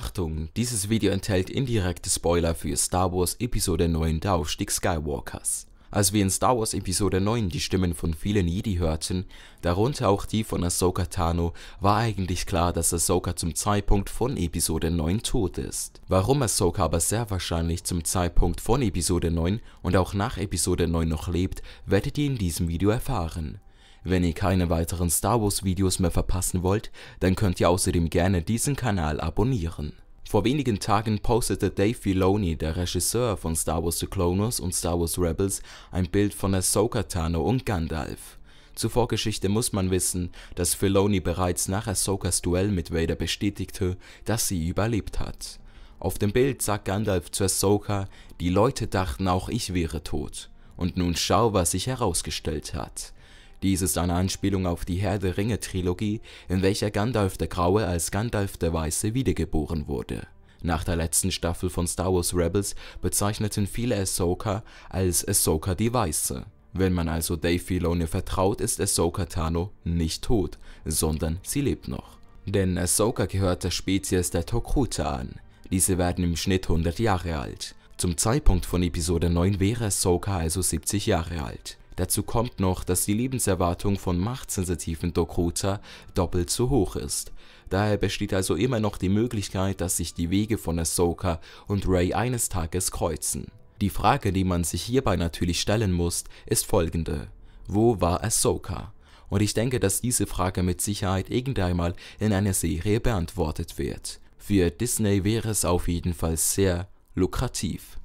Achtung, dieses Video enthält indirekte Spoiler für Star Wars Episode 9 Der Aufstieg Skywalkers. Als wir in Star Wars Episode 9 die Stimmen von vielen Jedi hörten, darunter auch die von Ahsoka Tano, war eigentlich klar, dass Ahsoka zum Zeitpunkt von Episode 9 tot ist. Warum Ahsoka aber sehr wahrscheinlich zum Zeitpunkt von Episode 9 und auch nach Episode 9 noch lebt, werdet ihr in diesem Video erfahren. Wenn ihr keine weiteren Star Wars Videos mehr verpassen wollt, dann könnt ihr außerdem gerne diesen Kanal abonnieren. Vor wenigen Tagen postete Dave Filoni, der Regisseur von Star Wars The Cloners und Star Wars Rebels, ein Bild von Ahsoka Tano und Gandalf. Zur Vorgeschichte muss man wissen, dass Filoni bereits nach Ahsokas Duell mit Vader bestätigte, dass sie überlebt hat. Auf dem Bild sagt Gandalf zu Ahsoka, die Leute dachten auch ich wäre tot. Und nun schau, was sich herausgestellt hat. Dies ist eine Anspielung auf die Herr der Ringe Trilogie, in welcher Gandalf der Graue als Gandalf der Weiße wiedergeboren wurde. Nach der letzten Staffel von Star Wars Rebels bezeichneten viele Ahsoka als Ahsoka die Weiße. Wenn man also Dave Filoni vertraut, ist Ahsoka Tano nicht tot, sondern sie lebt noch. Denn Ahsoka gehört der Spezies der Tokruta an. Diese werden im Schnitt 100 Jahre alt. Zum Zeitpunkt von Episode 9 wäre Ahsoka also 70 Jahre alt. Dazu kommt noch, dass die Lebenserwartung von machtsensitiven Dakota doppelt so hoch ist. Daher besteht also immer noch die Möglichkeit, dass sich die Wege von Ahsoka und Rey eines Tages kreuzen. Die Frage, die man sich hierbei natürlich stellen muss, ist folgende. Wo war Ahsoka? Und ich denke, dass diese Frage mit Sicherheit irgendeinmal in einer Serie beantwortet wird. Für Disney wäre es auf jeden Fall sehr lukrativ.